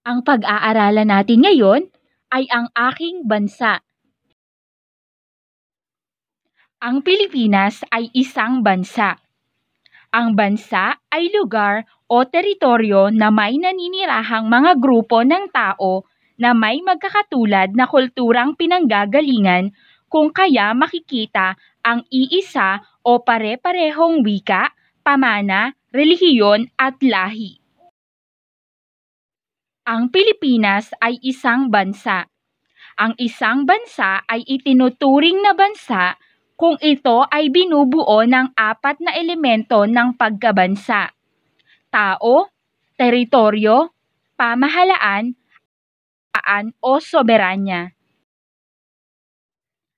Ang pag-aaralan natin ngayon ay ang aking bansa. Ang Pilipinas ay isang bansa. Ang bansa ay lugar o teritoryo na may naninirahang mga grupo ng tao na may magkakatulad na kulturang pinanggagalingan kung kaya makikita ang iisa o pare-parehong wika, pamana, relihiyon at lahi. Ang Pilipinas ay isang bansa. Ang isang bansa ay itinuturing na bansa kung ito ay binubuo ng apat na elemento ng pagkabansa. Tao, teritoryo, pamahalaan, aan o soberanya.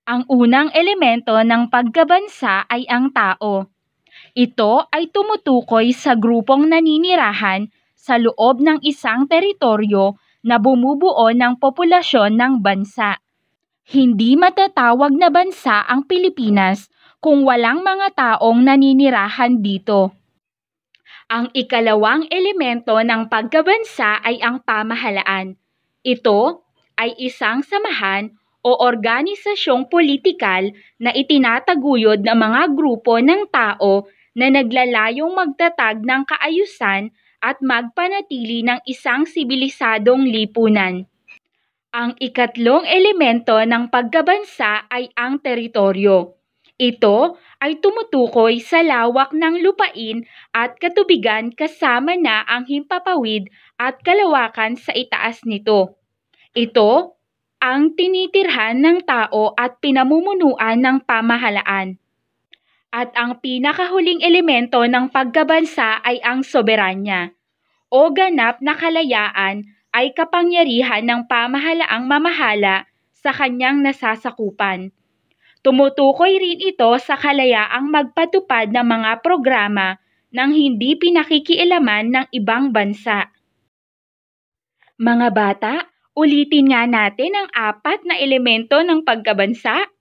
Ang unang elemento ng pagkabansa ay ang tao. Ito ay tumutukoy sa grupong naninirahan sa loob ng isang teritoryo na bumubuo ng populasyon ng bansa. Hindi matatawag na bansa ang Pilipinas kung walang mga taong naninirahan dito. Ang ikalawang elemento ng pagkabansa ay ang pamahalaan. Ito ay isang samahan o organisasyong politikal na itinataguyod ng mga grupo ng tao na naglalayong magtatag ng kaayusan at magpanatili ng isang sibilisadong lipunan. Ang ikatlong elemento ng pagkabansa ay ang teritoryo. Ito ay tumutukoy sa lawak ng lupain at katubigan kasama na ang himpapawid at kalawakan sa itaas nito. Ito ang tinitirhan ng tao at pinamumunuan ng pamahalaan. At ang pinakahuling elemento ng pagkabansa ay ang soberanya o ganap na kalayaan ay kapangyarihan ng pamahalaang mamahala sa kanyang nasasakupan. Tumutukoy rin ito sa kalayaang magpatupad ng mga programa ng hindi pinakikialaman ng ibang bansa. Mga bata, ulitin nga natin ang apat na elemento ng pagkabansa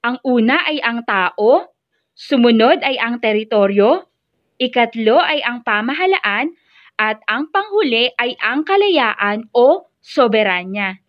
ang una ay ang tao, sumunod ay ang teritoryo, ikatlo ay ang pamahalaan, at ang panghuli ay ang kalayaan o soberanya.